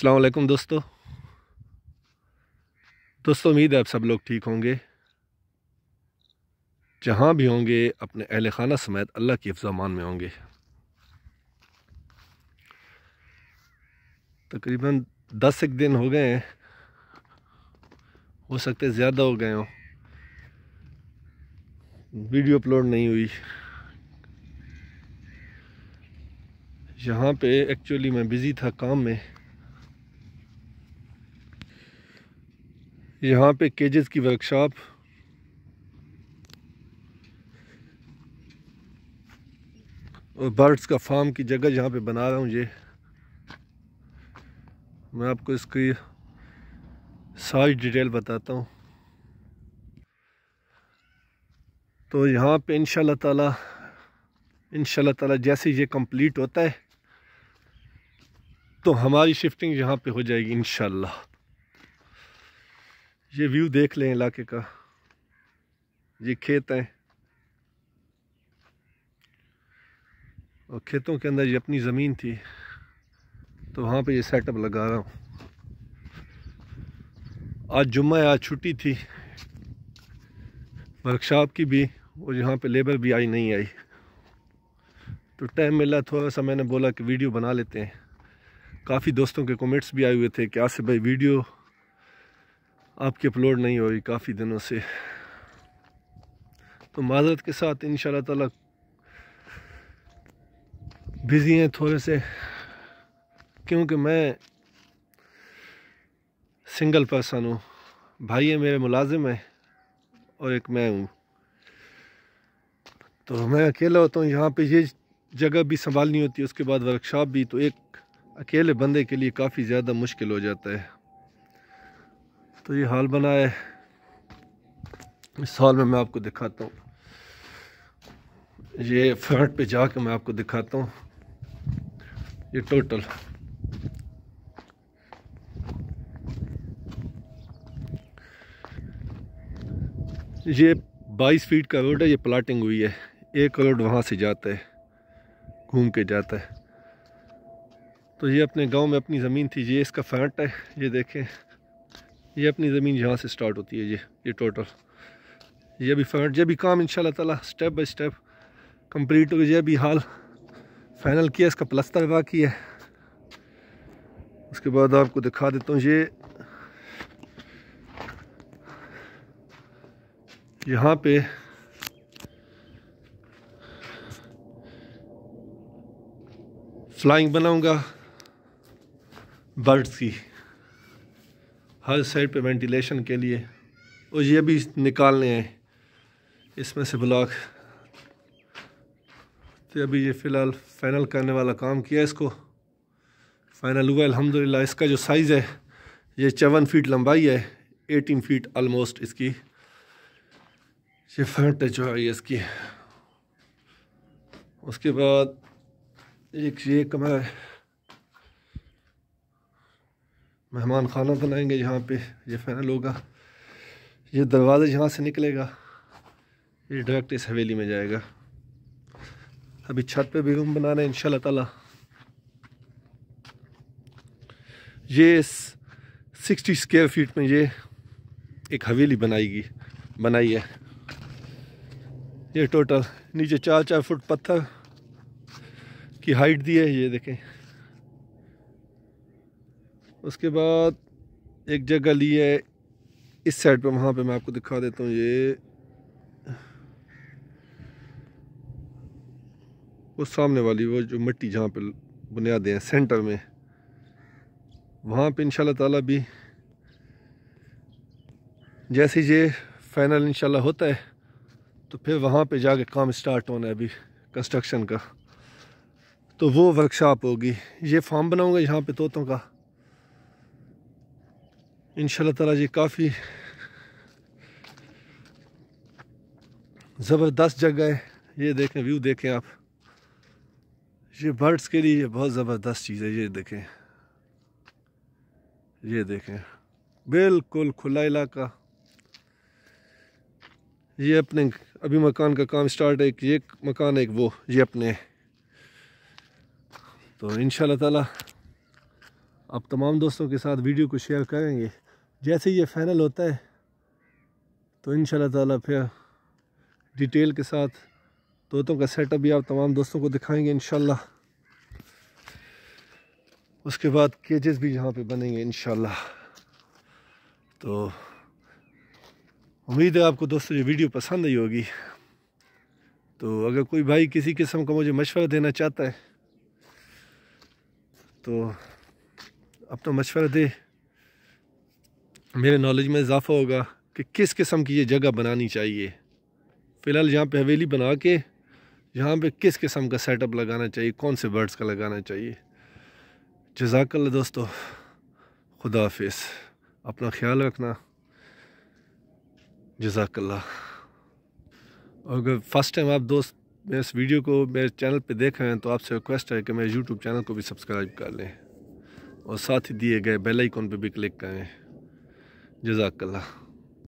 अलैक्म दोस्तों दोस्तों उम्मीद है आप सब लोग ठीक होंगे जहाँ भी होंगे अपने अहल खाना समेत अल्लाह की अफजामान में होंगे तकरीबन दस एक दिन हो गए हैं हो सकते ज़्यादा हो गए हों वीडियो अपलोड नहीं हुई यहाँ पे एक्चुअली मैं बिज़ी था काम में यहाँ पे केजेस की वर्कशॉप और बर्ड्स का फार्म की जगह यहाँ पे बना रहा हूँ ये मैं आपको इसकी सारी डिटेल बताता हूँ तो यहाँ पे इनशा ताला इन ताला जैसे ये कंप्लीट होता है तो हमारी शिफ्टिंग यहाँ पे हो जाएगी इनशाला ये व्यू देख लें इलाके का ये खेत हैं और खेतों के अंदर ये अपनी ज़मीन थी तो वहाँ पे ये सेटअप लगा रहा हूँ आज जुम्मा है आज छुट्टी थी वर्कशॉप की भी और यहाँ पे लेबर भी आई नहीं आई तो टाइम मिला थोड़ा सा मैंने बोला कि वीडियो बना लेते हैं काफ़ी दोस्तों के कमेंट्स भी आए हुए थे कि आसिफ भाई वीडियो आपकी अपलोड नहीं हो रही काफ़ी दिनों से तो माजरत के साथ इन ताला बिज़ी हैं थोड़े से क्योंकि मैं सिंगल पर्सन हूँ भाई है मेरे मुलाजिम हैं और एक मैं हूँ तो मैं अकेला होता हूँ यहाँ पे ये जगह भी संभालनी होती है उसके बाद वर्कशॉप भी तो एक अकेले बंदे के लिए काफ़ी ज़्यादा मुश्किल हो जाता है तो ये हॉल बना है इस हॉल में मैं आपको दिखाता हूँ ये फ्रंट पे जाके मैं आपको दिखाता हूँ ये टोटल ये 22 फीट का रोड है ये प्लाटिंग हुई है एक रोड वहाँ से जाता है घूम के जाता है तो ये अपने गांव में अपनी ज़मीन थी ये इसका फ्रंट है ये देखें ये अपनी ज़मीन यहाँ से स्टार्ट होती है ये ये टोटल ये भी फ्रंट ये भी काम इन ताला स्टेप बाई स्टेप कंप्लीट हो गया ये भी हाल फाइनल किया इसका प्लस्तर बाकी है उसके बाद आपको दिखा देता हूँ ये यहाँ पे फ्लाइंग बनाऊंगा बर्ड्स की हर साइड पे वेंटिलेशन के लिए और ये भी निकालने हैं इसमें से ब्लॉक तो अभी ये फ़िलहाल फाइनल करने वाला काम किया इसको फाइनल हुआ अल्हम्दुलिल्लाह इसका जो साइज़ है ये चौवन फीट लंबाई है एटीन फीट आलमोस्ट इसकी ये फ्रंट जो है ये इसकी उसके बाद एक ये कमरा है मेहमान खाना बनाएंगे तो यहाँ पे ये फैनल होगा ये दरवाज़ा यहाँ से निकलेगा ये डायरेक्ट इस हवेली में जाएगा अभी छत पे भी रूम बना रहे हैं इन ताला ये सिक्सटी स्क्वेयर फीट में ये एक हवेली बनाएगी बनाई है ये टोटल नीचे चार चार फुट पत्थर की हाइट दी है ये देखें उसके बाद एक जगह ली है इस साइड पे वहाँ पे मैं आपको दिखा देता हूँ ये वो सामने वाली वो जो मिट्टी जहाँ पे बुनियादें हैं सेंटर में वहाँ पे इंशाल्लाह ताला भी जैसे ये फाइनल इंशाल्लाह होता है तो फिर वहाँ पे जाके काम स्टार्ट होना है अभी कंस्ट्रक्शन का तो वो वर्कशॉप होगी ये फार्म बनाऊंगा यहाँ पे तोतों का इन तला जी काफ़ी ज़बरदस्त जगह है ये देखें व्यू देखें आप ये बर्ड्स के लिए बहुत ज़बरदस्त चीज़ है ये देखें ये देखें बिल्कुल खुला इलाका ये अपने अभी मकान का काम स्टार्ट है एक ये मकान है एक वो ये अपने तो इन ताला आप तमाम दोस्तों के साथ वीडियो को शेयर करेंगे जैसे ही ये फाइनल होता है तो इन ताला फिर डिटेल के साथ तोतों का सेटअप भी आप तमाम दोस्तों को दिखाएंगे इन उसके बाद केजेस भी यहाँ पे बनेंगे इन तो उम्मीद है आपको दोस्तों ये वीडियो पसंद आई होगी तो अगर कोई भाई किसी किस्म का मुझे मशवरा देना चाहता है तो अपना मशवरा दे मेरे नॉलेज में इजाफा होगा कि किस किस्म की ये जगह बनानी चाहिए फ़िलहाल यहाँ पे हवेली बना के यहाँ पे किस किस्म का सेटअप लगाना चाहिए कौन से बर्ड्स का लगाना चाहिए जजाकल्ला दोस्तों खुदा हाफ अपना ख्याल रखना जजाकल्ला अगर फर्स्ट टाइम आप दोस्त मेरे इस वीडियो को मेरे चैनल पे देख रहे हैं तो आपसे रिक्वेस्ट है कि मेरे यूट्यूब चैनल को भी सब्सक्राइब कर लें और साथ ही दिए गए बेल आइकॉन पे भी क्लिक करें जजाकल्ला